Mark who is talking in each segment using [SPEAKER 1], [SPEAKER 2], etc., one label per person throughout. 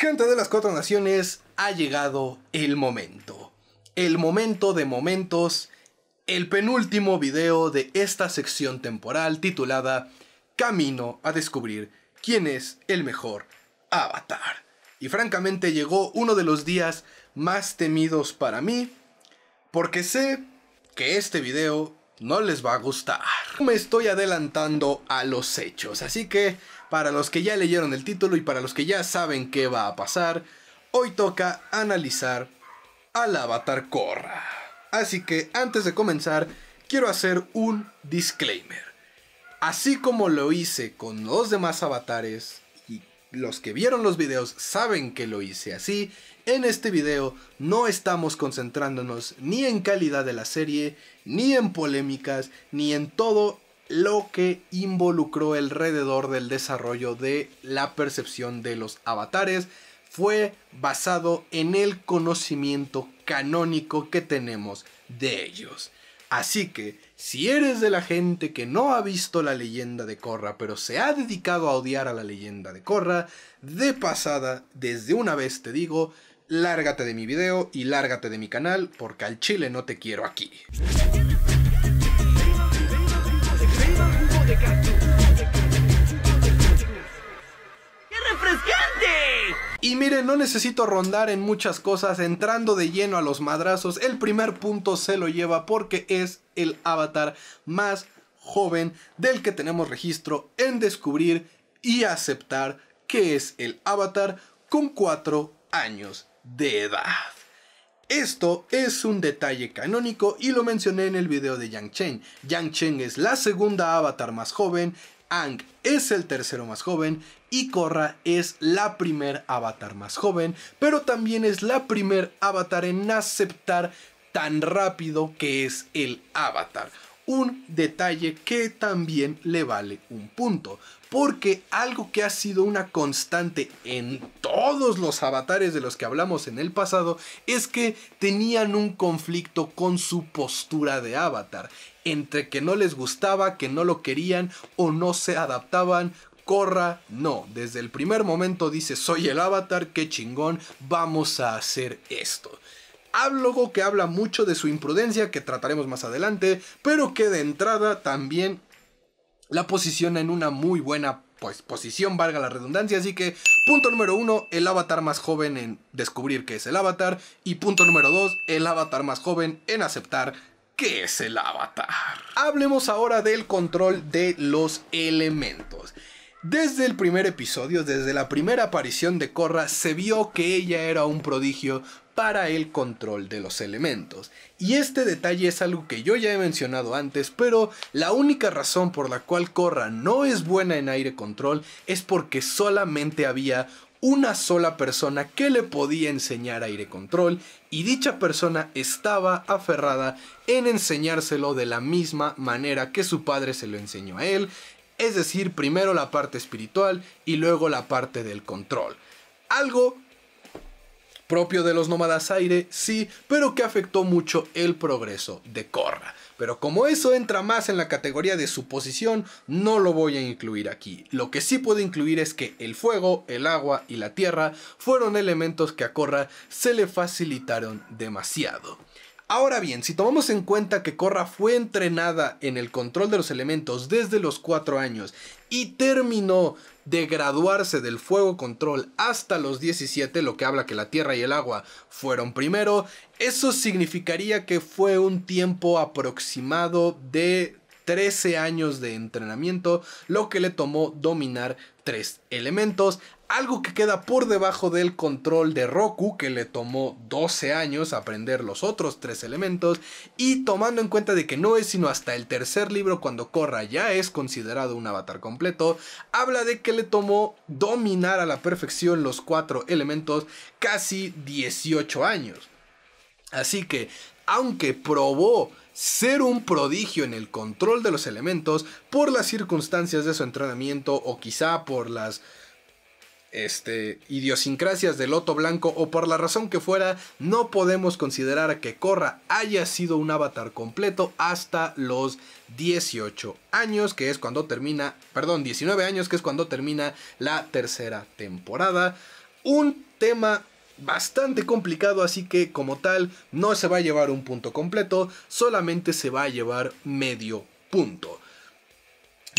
[SPEAKER 1] Gente de las cuatro naciones, ha llegado el momento. El momento de momentos, el penúltimo video de esta sección temporal titulada Camino a descubrir quién es el mejor avatar. Y francamente llegó uno de los días más temidos para mí, porque sé que este video no les va a gustar. Me estoy adelantando a los hechos, así que para los que ya leyeron el título y para los que ya saben qué va a pasar, hoy toca analizar al avatar Korra. Así que antes de comenzar, quiero hacer un disclaimer. Así como lo hice con los demás avatares, y los que vieron los videos saben que lo hice así, en este video no estamos concentrándonos ni en calidad de la serie, ni en polémicas, ni en todo lo que involucró alrededor del desarrollo de la percepción de los avatares fue basado en el conocimiento canónico que tenemos de ellos. Así que, si eres de la gente que no ha visto la leyenda de Korra, pero se ha dedicado a odiar a la leyenda de Korra, de pasada, desde una vez te digo, lárgate de mi video y lárgate de mi canal, porque al chile no te quiero aquí. Miren, no necesito rondar en muchas cosas, entrando de lleno a los madrazos, el primer punto se lo lleva porque es el avatar más joven del que tenemos registro en descubrir y aceptar que es el avatar con 4 años de edad. Esto es un detalle canónico y lo mencioné en el video de Yang Cheng. Yang Cheng es la segunda avatar más joven Ang es el tercero más joven y Korra es la primer avatar más joven, pero también es la primer avatar en aceptar tan rápido que es el avatar un detalle que también le vale un punto. Porque algo que ha sido una constante en todos los avatares de los que hablamos en el pasado es que tenían un conflicto con su postura de avatar. Entre que no les gustaba, que no lo querían o no se adaptaban corra, no. Desde el primer momento dice, soy el avatar, qué chingón, vamos a hacer esto. Hablogo que habla mucho de su imprudencia, que trataremos más adelante, pero que de entrada también la posiciona en una muy buena pues, posición, valga la redundancia. Así que, punto número uno, el avatar más joven en descubrir que es el avatar. Y punto número dos, el avatar más joven en aceptar que es el avatar. Hablemos ahora del control de los elementos. Desde el primer episodio, desde la primera aparición de Korra, se vio que ella era un prodigio para el control de los elementos. Y este detalle es algo que yo ya he mencionado antes, pero la única razón por la cual Corra no es buena en aire control es porque solamente había una sola persona que le podía enseñar aire control y dicha persona estaba aferrada en enseñárselo de la misma manera que su padre se lo enseñó a él, es decir, primero la parte espiritual y luego la parte del control. Algo propio de los nómadas aire, sí, pero que afectó mucho el progreso de Korra. Pero como eso entra más en la categoría de suposición, no lo voy a incluir aquí. Lo que sí puedo incluir es que el fuego, el agua y la tierra fueron elementos que a Korra se le facilitaron demasiado. Ahora bien, si tomamos en cuenta que Korra fue entrenada en el control de los elementos desde los 4 años y terminó de graduarse del fuego control hasta los 17, lo que habla que la tierra y el agua fueron primero, eso significaría que fue un tiempo aproximado de 13 años de entrenamiento, lo que le tomó dominar tres elementos. Algo que queda por debajo del control de Roku, que le tomó 12 años aprender los otros tres elementos, y tomando en cuenta de que no es sino hasta el tercer libro cuando Korra ya es considerado un avatar completo, habla de que le tomó dominar a la perfección los cuatro elementos casi 18 años. Así que, aunque probó ser un prodigio en el control de los elementos por las circunstancias de su entrenamiento o quizá por las este, idiosincrasias de Loto Blanco o por la razón que fuera, no podemos considerar que Corra haya sido un avatar completo hasta los 18 años, que es cuando termina, perdón, 19 años, que es cuando termina la tercera temporada. Un tema bastante complicado, así que como tal no se va a llevar un punto completo, solamente se va a llevar medio punto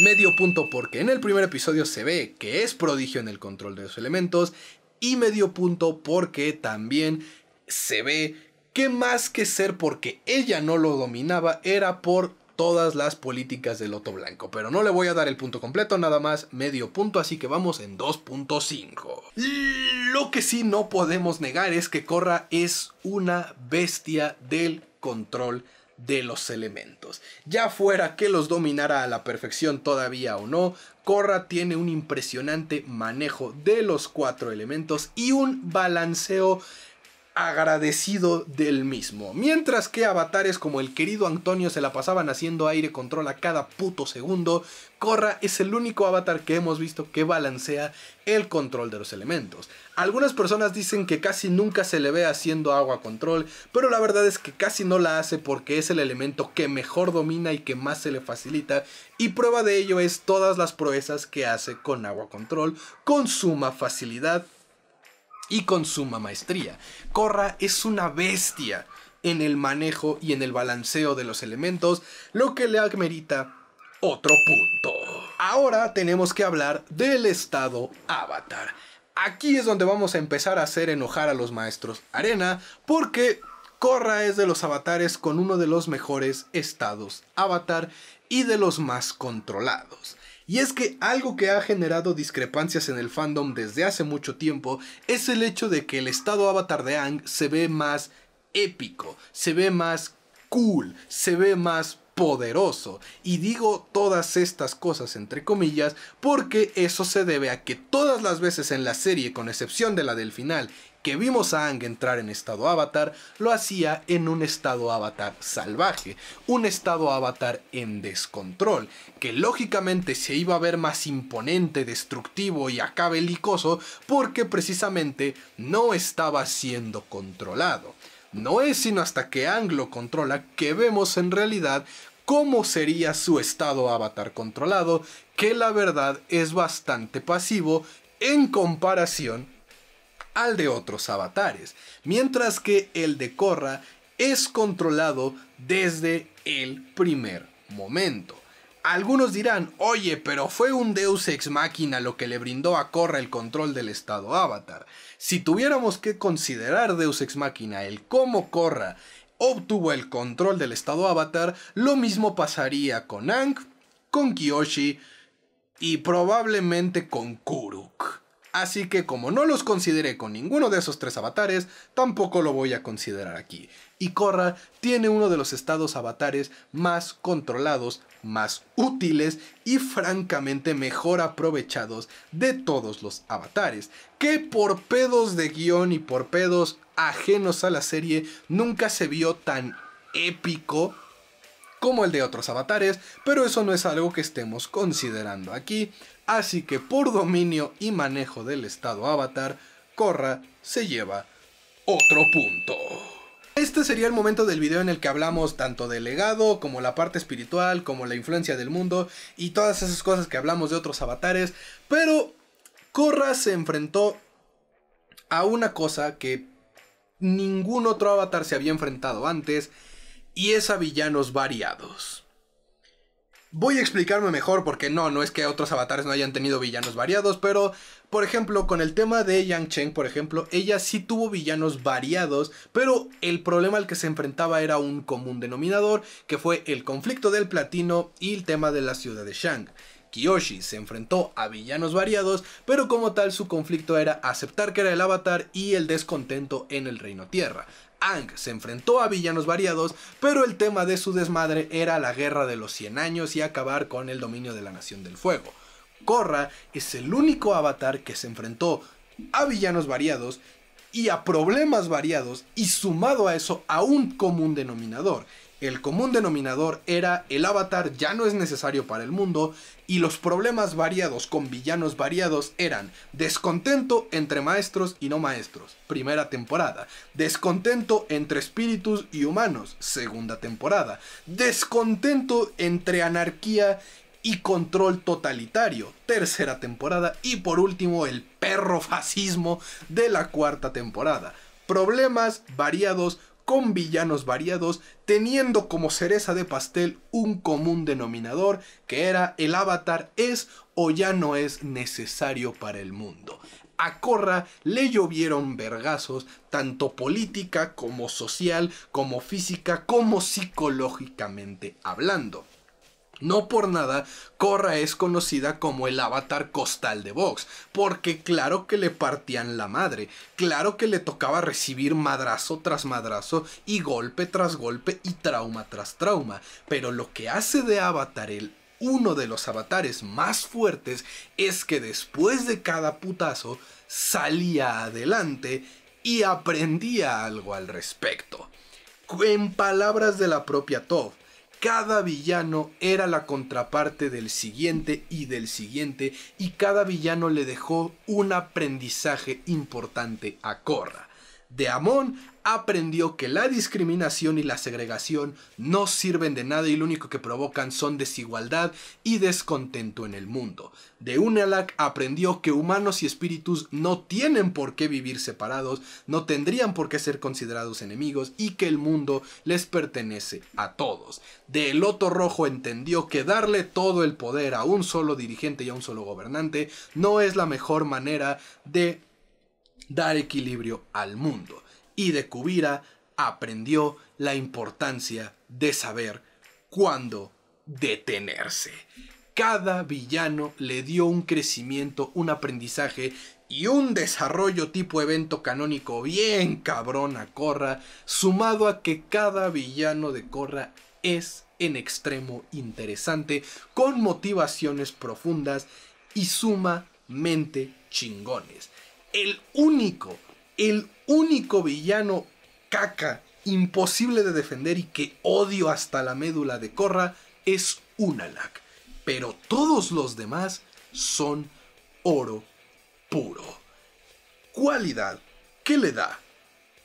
[SPEAKER 1] medio punto porque en el primer episodio se ve que es prodigio en el control de los elementos y medio punto porque también se ve que más que ser porque ella no lo dominaba era por todas las políticas del Loto Blanco, pero no le voy a dar el punto completo, nada más medio punto, así que vamos en 2.5. Lo que sí no podemos negar es que Corra es una bestia del control de los elementos. Ya fuera que los dominara a la perfección todavía o no, Corra tiene un impresionante manejo de los cuatro elementos y un balanceo agradecido del mismo. Mientras que avatares como el querido Antonio se la pasaban haciendo aire control a cada puto segundo, Corra es el único avatar que hemos visto que balancea el control de los elementos. Algunas personas dicen que casi nunca se le ve haciendo agua control, pero la verdad es que casi no la hace porque es el elemento que mejor domina y que más se le facilita, y prueba de ello es todas las proezas que hace con agua control con suma facilidad y con suma maestría. Corra es una bestia en el manejo y en el balanceo de los elementos, lo que le amerita otro punto. Ahora tenemos que hablar del estado avatar. Aquí es donde vamos a empezar a hacer enojar a los maestros arena porque Korra es de los avatares con uno de los mejores estados avatar y de los más controlados. Y es que algo que ha generado discrepancias en el fandom desde hace mucho tiempo es el hecho de que el estado avatar de Ang se ve más épico, se ve más cool, se ve más poderoso. Y digo todas estas cosas entre comillas porque eso se debe a que todas las veces en la serie, con excepción de la del final que vimos a Ang entrar en estado avatar, lo hacía en un estado avatar salvaje, un estado avatar en descontrol, que lógicamente se iba a ver más imponente, destructivo y acá belicoso porque precisamente no estaba siendo controlado. No es sino hasta que Ang lo controla que vemos en realidad cómo sería su estado avatar controlado, que la verdad es bastante pasivo en comparación al de otros avatares, mientras que el de Korra es controlado desde el primer momento. Algunos dirán, oye, pero fue un Deus ex Machina lo que le brindó a Korra el control del estado avatar. Si tuviéramos que considerar Deus ex Machina el cómo Korra obtuvo el control del estado avatar, lo mismo pasaría con Ang, con Kiyoshi y probablemente con Kuruk. Así que como no los consideré con ninguno de esos tres avatares, tampoco lo voy a considerar aquí. Y Korra tiene uno de los estados avatares más controlados, más útiles y francamente mejor aprovechados de todos los avatares, que por pedos de guión y por pedos ajenos a la serie nunca se vio tan épico como el de otros avatares, pero eso no es algo que estemos considerando aquí. Así que por dominio y manejo del estado avatar, Korra se lleva otro punto. Este sería el momento del video en el que hablamos tanto del legado, como la parte espiritual, como la influencia del mundo y todas esas cosas que hablamos de otros avatares, pero Korra se enfrentó a una cosa que ningún otro avatar se había enfrentado antes y es a villanos variados. Voy a explicarme mejor porque no, no es que otros avatares no hayan tenido villanos variados, pero por ejemplo, con el tema de Yang Cheng, por ejemplo, ella sí tuvo villanos variados, pero el problema al que se enfrentaba era un común denominador, que fue el conflicto del platino y el tema de la ciudad de Shang. Kiyoshi se enfrentó a villanos variados, pero como tal su conflicto era aceptar que era el avatar y el descontento en el reino tierra. Ang se enfrentó a villanos variados, pero el tema de su desmadre era la guerra de los 100 años y acabar con el dominio de la Nación del Fuego. Korra es el único avatar que se enfrentó a villanos variados y a problemas variados y sumado a eso a un común denominador. El común denominador era el avatar ya no es necesario para el mundo y los problemas variados con villanos variados eran descontento entre maestros y no maestros, primera temporada, descontento entre espíritus y humanos, segunda temporada, descontento entre anarquía y control totalitario, tercera temporada y por último el perro fascismo de la cuarta temporada. Problemas variados con villanos variados, teniendo como cereza de pastel un común denominador que era el avatar es o ya no es necesario para el mundo. A Corra le llovieron vergazos, tanto política como social, como física, como psicológicamente hablando. No por nada, Korra es conocida como el avatar costal de Vox, porque claro que le partían la madre, claro que le tocaba recibir madrazo tras madrazo y golpe tras golpe y trauma tras trauma, pero lo que hace de avatar el uno de los avatares más fuertes es que después de cada putazo salía adelante y aprendía algo al respecto. En palabras de la propia Tov, cada villano era la contraparte del siguiente y del siguiente, y cada villano le dejó un aprendizaje importante a Korra. De Amon aprendió que la discriminación y la segregación no sirven de nada y lo único que provocan son desigualdad y descontento en el mundo. De Unalak aprendió que humanos y espíritus no tienen por qué vivir separados, no tendrían por qué ser considerados enemigos y que el mundo les pertenece a todos. De El Loto Rojo entendió que darle todo el poder a un solo dirigente y a un solo gobernante no es la mejor manera de dar equilibrio al mundo y de Kubira aprendió la importancia de saber cuándo detenerse. Cada villano le dio un crecimiento, un aprendizaje y un desarrollo tipo evento canónico bien cabrón a Corra, sumado a que cada villano de Corra es en extremo interesante, con motivaciones profundas y sumamente chingones. El único el único villano caca, imposible de defender y que odio hasta la médula de Corra es Unalak. Pero todos los demás son oro puro. Cualidad que le da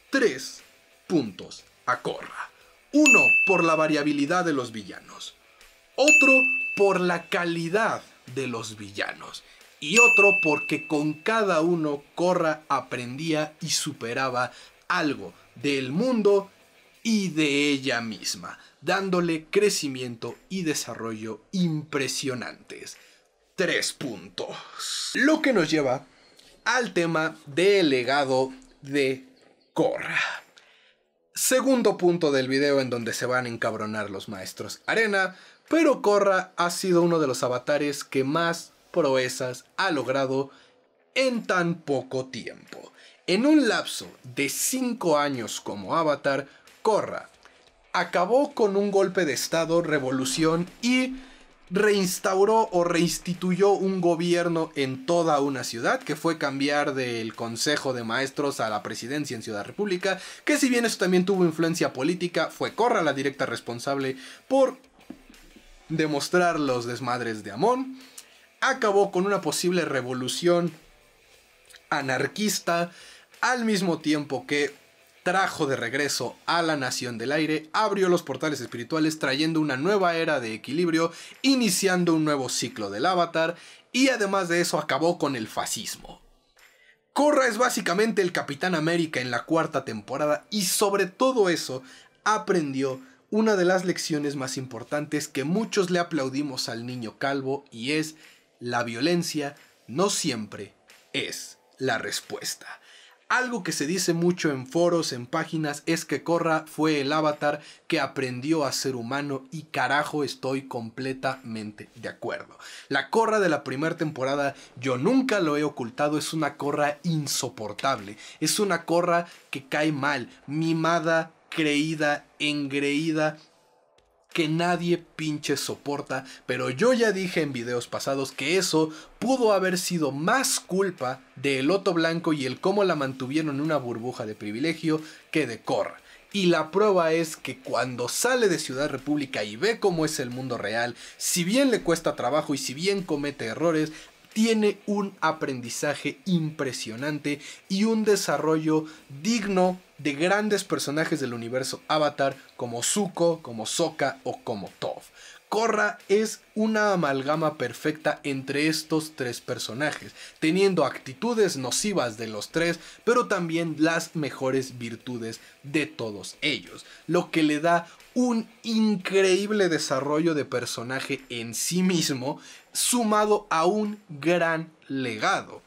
[SPEAKER 1] Tres puntos a Corra. Uno por la variabilidad de los villanos. Otro por la calidad de los villanos y otro porque con cada uno Corra aprendía y superaba algo del mundo y de ella misma, dándole crecimiento y desarrollo impresionantes. Tres puntos. Lo que nos lleva al tema del legado de Corra. Segundo punto del video en donde se van a encabronar los maestros Arena, pero Corra ha sido uno de los avatares que más proezas ha logrado en tan poco tiempo. En un lapso de 5 años como avatar, Korra acabó con un golpe de Estado, revolución y reinstauró o reinstituyó un gobierno en toda una ciudad, que fue cambiar del Consejo de Maestros a la presidencia en Ciudad República, que si bien eso también tuvo influencia política, fue Corra la directa responsable por demostrar los desmadres de Amón acabó con una posible revolución anarquista al mismo tiempo que trajo de regreso a la nación del aire, abrió los portales espirituales trayendo una nueva era de equilibrio, iniciando un nuevo ciclo del avatar y además de eso acabó con el fascismo. corra es básicamente el Capitán América en la cuarta temporada y sobre todo eso aprendió una de las lecciones más importantes que muchos le aplaudimos al niño calvo y es la violencia no siempre es la respuesta. Algo que se dice mucho en foros, en páginas, es que Corra fue el avatar que aprendió a ser humano y carajo estoy completamente de acuerdo. La Corra de la primera temporada, yo nunca lo he ocultado, es una Corra insoportable, es una Corra que cae mal, mimada, creída, engreída, que nadie pinche soporta, pero yo ya dije en videos pasados que eso pudo haber sido más culpa de El Blanco y el cómo la mantuvieron en una burbuja de privilegio que de Cor. Y la prueba es que cuando sale de Ciudad República y ve cómo es el mundo real, si bien le cuesta trabajo y si bien comete errores, tiene un aprendizaje impresionante y un desarrollo digno de grandes personajes del universo Avatar como Zuko, como Sokka o como Toph. Korra es una amalgama perfecta entre estos tres personajes, teniendo actitudes nocivas de los tres, pero también las mejores virtudes de todos ellos, lo que le da un increíble desarrollo de personaje en sí mismo, sumado a un gran legado.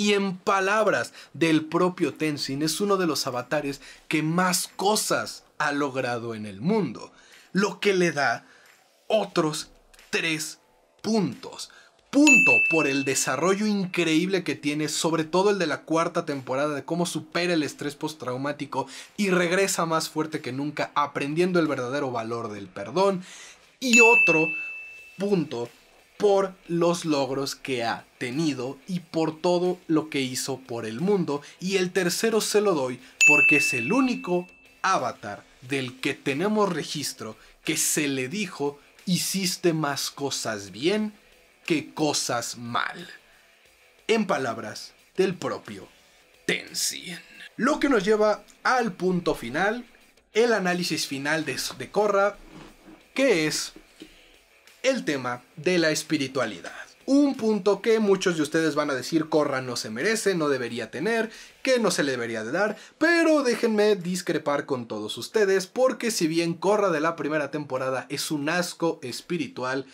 [SPEAKER 1] Y en palabras del propio Tenzin, es uno de los avatares que más cosas ha logrado en el mundo, lo que le da otros tres puntos. Punto por el desarrollo increíble que tiene, sobre todo el de la cuarta temporada, de cómo supera el estrés postraumático y regresa más fuerte que nunca, aprendiendo el verdadero valor del perdón. Y otro punto por los logros que ha tenido y por todo lo que hizo por el mundo. Y el tercero se lo doy porque es el único avatar del que tenemos registro que se le dijo hiciste más cosas bien que cosas mal. En palabras del propio Tenzin. Lo que nos lleva al punto final, el análisis final de, de Korra, que es el tema de la espiritualidad. Un punto que muchos de ustedes van a decir Corra no se merece, no debería tener, que no se le debería de dar, pero déjenme discrepar con todos ustedes porque si bien Corra de la primera temporada es un asco espiritual,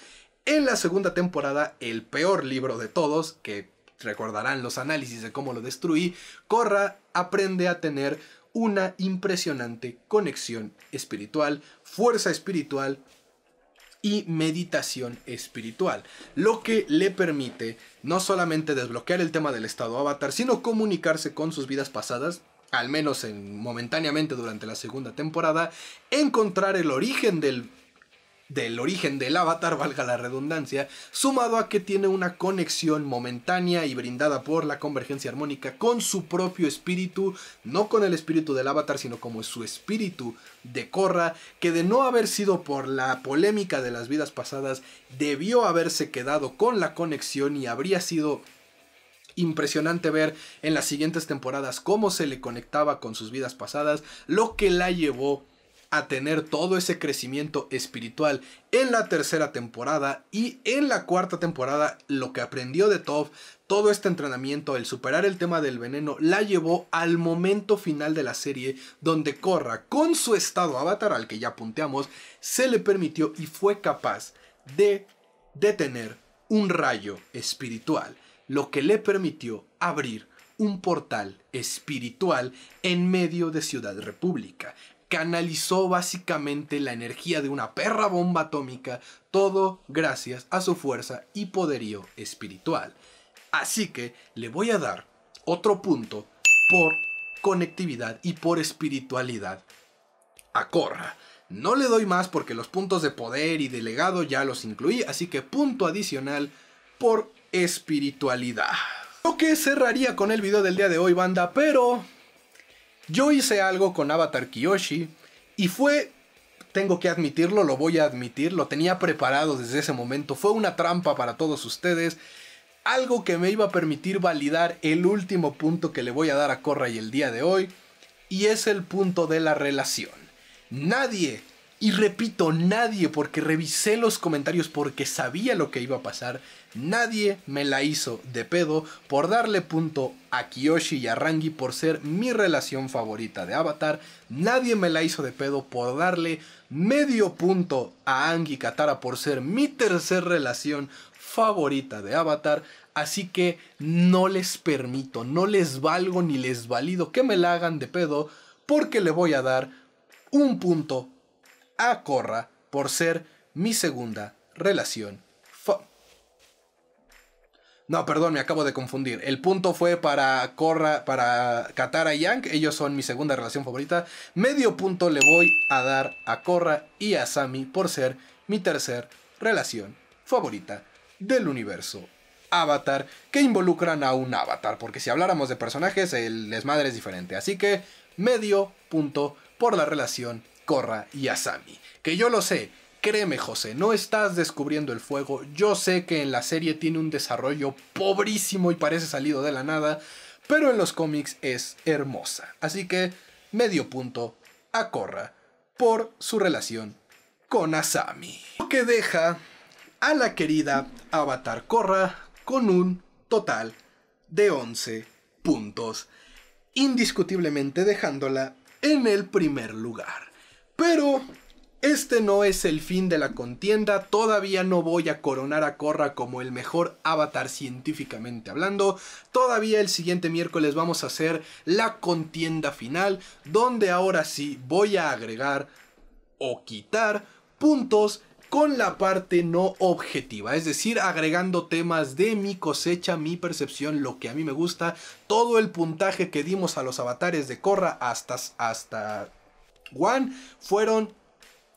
[SPEAKER 1] en la segunda temporada el peor libro de todos, que recordarán los análisis de cómo lo destruí, Corra aprende a tener una impresionante conexión espiritual, fuerza espiritual y meditación espiritual, lo que le permite no solamente desbloquear el tema del estado avatar, sino comunicarse con sus vidas pasadas, al menos en, momentáneamente durante la segunda temporada, encontrar el origen del del origen del avatar, valga la redundancia, sumado a que tiene una conexión momentánea y brindada por la convergencia armónica con su propio espíritu, no con el espíritu del avatar, sino como su espíritu de Korra, que de no haber sido por la polémica de las vidas pasadas, debió haberse quedado con la conexión y habría sido impresionante ver en las siguientes temporadas cómo se le conectaba con sus vidas pasadas, lo que la llevó a tener todo ese crecimiento espiritual en la tercera temporada y en la cuarta temporada lo que aprendió de Toph, todo este entrenamiento, el superar el tema del veneno, la llevó al momento final de la serie donde Corra, con su estado avatar al que ya punteamos, se le permitió y fue capaz de detener un rayo espiritual, lo que le permitió abrir un portal espiritual en medio de Ciudad República, canalizó básicamente la energía de una perra bomba atómica, todo gracias a su fuerza y poderío espiritual. Así que le voy a dar otro punto por conectividad y por espiritualidad a Corra. No le doy más porque los puntos de poder y de legado ya los incluí, así que punto adicional por espiritualidad. Lo que cerraría con el video del día de hoy, banda, pero yo hice algo con Avatar Kiyoshi y fue, tengo que admitirlo, lo voy a admitir, lo tenía preparado desde ese momento, fue una trampa para todos ustedes, algo que me iba a permitir validar el último punto que le voy a dar a Corra y el día de hoy, y es el punto de la relación. Nadie y repito, nadie, porque revisé los comentarios porque sabía lo que iba a pasar, nadie me la hizo de pedo por darle punto a Kiyoshi y a Rangi por ser mi relación favorita de Avatar, nadie me la hizo de pedo por darle medio punto a y Katara por ser mi tercer relación favorita de Avatar, así que no les permito, no les valgo ni les valido que me la hagan de pedo porque le voy a dar un punto a Corra por ser mi segunda relación. no, perdón, me acabo de confundir. El punto fue para Corra, para Katara y Yang. Ellos son mi segunda relación favorita. Medio punto le voy a dar a Corra y a Sami por ser mi tercer relación favorita del universo Avatar que involucran a un avatar, porque si habláramos de personajes el desmadre es diferente, así que medio punto por la relación Corra y Asami. Que yo lo sé, créeme José, no estás descubriendo el fuego, yo sé que en la serie tiene un desarrollo pobrísimo y parece salido de la nada, pero en los cómics es hermosa. Así que medio punto a Corra por su relación con Asami. Lo que deja a la querida Avatar Corra con un total de 11 puntos, indiscutiblemente dejándola en el primer lugar. Pero este no es el fin de la contienda, todavía no voy a coronar a Korra como el mejor avatar científicamente hablando, todavía el siguiente miércoles vamos a hacer la contienda final, donde ahora sí voy a agregar o quitar puntos con la parte no objetiva, es decir, agregando temas de mi cosecha, mi percepción, lo que a mí me gusta, todo el puntaje que dimos a los avatares de Korra hasta, hasta One fueron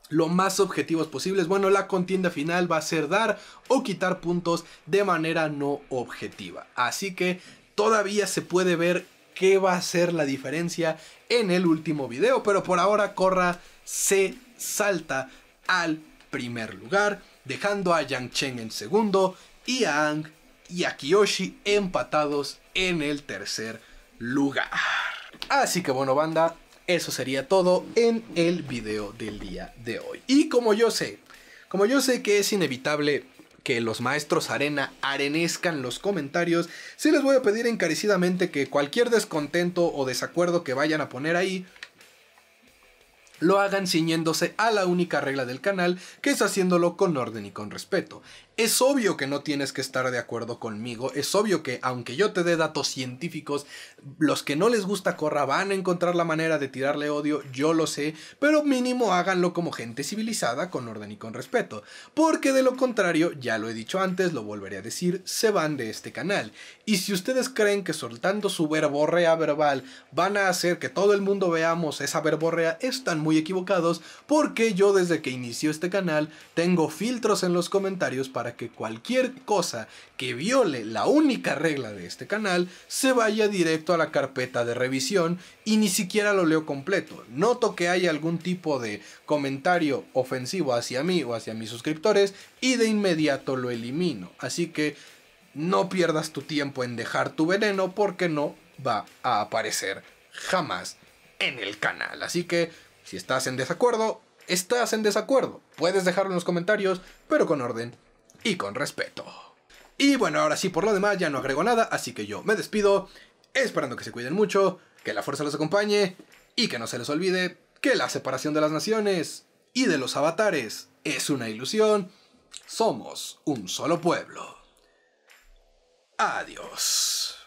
[SPEAKER 1] lo más objetivos posibles. Bueno, la contienda final va a ser dar o quitar puntos de manera no objetiva. Así que todavía se puede ver qué va a ser la diferencia en el último video, pero por ahora Corra se salta al primer lugar, dejando a Yang Chen en segundo y a Ang y a Kiyoshi empatados en el tercer lugar. Así que bueno, banda, eso sería todo en el video del día de hoy. Y como yo sé, como yo sé que es inevitable que los maestros arena arenezcan los comentarios, sí les voy a pedir encarecidamente que cualquier descontento o desacuerdo que vayan a poner ahí, lo hagan ciñéndose a la única regla del canal, que es haciéndolo con orden y con respeto. Es obvio que no tienes que estar de acuerdo conmigo, es obvio que aunque yo te dé datos científicos, los que no les gusta Corra van a encontrar la manera de tirarle odio, yo lo sé, pero mínimo háganlo como gente civilizada, con orden y con respeto, porque de lo contrario, ya lo he dicho antes, lo volveré a decir, se van de este canal. Y si ustedes creen que soltando su verborrea verbal van a hacer que todo el mundo veamos esa verborrea, están muy equivocados, porque yo desde que inició este canal tengo filtros en los comentarios para que cualquier cosa que viole la única regla de este canal se vaya directo a la carpeta de revisión y ni siquiera lo leo completo. Noto que hay algún tipo de comentario ofensivo hacia mí o hacia mis suscriptores y de inmediato lo elimino. Así que no pierdas tu tiempo en dejar tu veneno porque no va a aparecer jamás en el canal. Así que si estás en desacuerdo, estás en desacuerdo. Puedes dejarlo en los comentarios, pero con orden y con respeto. Y bueno, ahora sí, por lo demás ya no agrego nada, así que yo me despido, esperando que se cuiden mucho, que la fuerza los acompañe y que no se les olvide que la separación de las naciones y de los avatares es una ilusión. Somos un solo pueblo. Adiós.